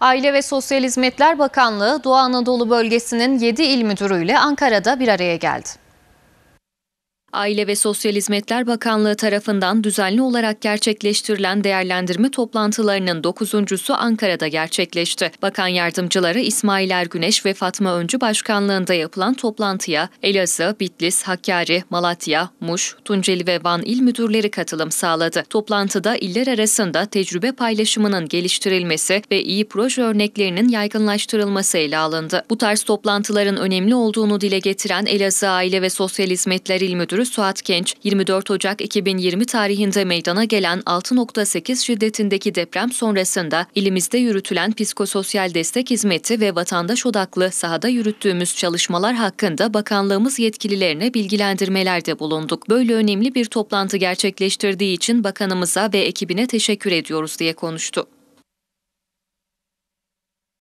Aile ve Sosyal Hizmetler Bakanlığı Doğu Anadolu Bölgesi'nin 7 il müdürüyle Ankara'da bir araya geldi. Aile ve Sosyal Hizmetler Bakanlığı tarafından düzenli olarak gerçekleştirilen değerlendirme toplantılarının dokuzuncusu Ankara'da gerçekleşti. Bakan yardımcıları İsmail Ergüneş ve Fatma Öncü başkanlığında yapılan toplantıya Elazığ, Bitlis, Hakkari, Malatya, Muş, Tunceli ve Van il müdürleri katılım sağladı. Toplantıda iller arasında tecrübe paylaşımının geliştirilmesi ve iyi proje örneklerinin yaygınlaştırılması ele alındı. Bu tarz toplantıların önemli olduğunu dile getiren Elazığ Aile ve Sosyal Hizmetler İl Müdürü Müdürü Suat Genç, 24 Ocak 2020 tarihinde meydana gelen 6.8 şiddetindeki deprem sonrasında ilimizde yürütülen psikososyal destek hizmeti ve vatandaş odaklı sahada yürüttüğümüz çalışmalar hakkında bakanlığımız yetkililerine bilgilendirmelerde bulunduk. Böyle önemli bir toplantı gerçekleştirdiği için bakanımıza ve ekibine teşekkür ediyoruz diye konuştu.